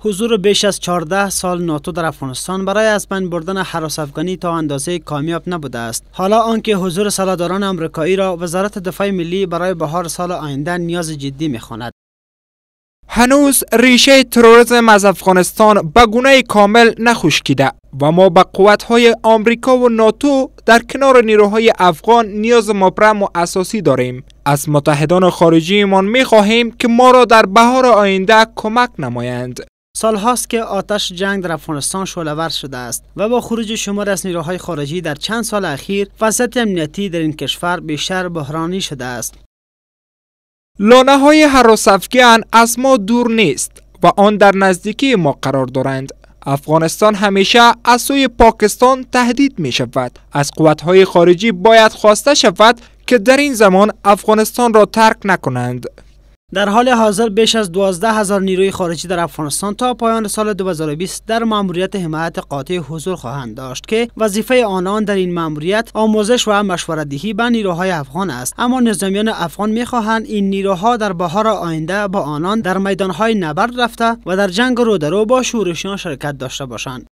حضور بیش از 14 سال ناتو در افغانستان برای از بین بردن حراس افغانی تا اندازه کامیاب نبوده است حالا آنکه حضور سلاداران آمریکایی را وزارت دفاع ملی برای بهار سال آینده نیاز جدی میخواند هنوز ریشه تروریسم از افغانستان به گونه کامل نخشکیده و ما به قوتهای آمریکا و ناتو در کنار نیروهای افغان نیاز مبرم و اساسی داریم از متحدان خارجیمان می خواهیم که ما را در بهار آینده کمک نمایند سال هاست که آتش جنگ در افغانستان ور شده است و با خروج شمار از نیروهای خارجی در چند سال اخیر وضعیت امنیتی در این کشور بیشتر بحرانی شده است لانه های هر افغان از ما دور نیست و آن در نزدیکی ما قرار دارند افغانستان همیشه از سوی پاکستان تهدید می شود از قوت های خارجی باید خواسته شود که در این زمان افغانستان را ترک نکنند در حال حاضر بیش از 12 هزار نیروی خارجی در افغانستان تا پایان سال 2020 در ماموریت حمایت قاطع حضور خواهند داشت که وظیفه آنان در این ماموریت آموزش و مشوره دهی به نیروهای افغان است اما نظامیان افغان میخواهند این نیروها در بهار آینده با آنان در میدانهای نبرد رفته و در جنگ رودرو با شورشیان شرکت داشته باشند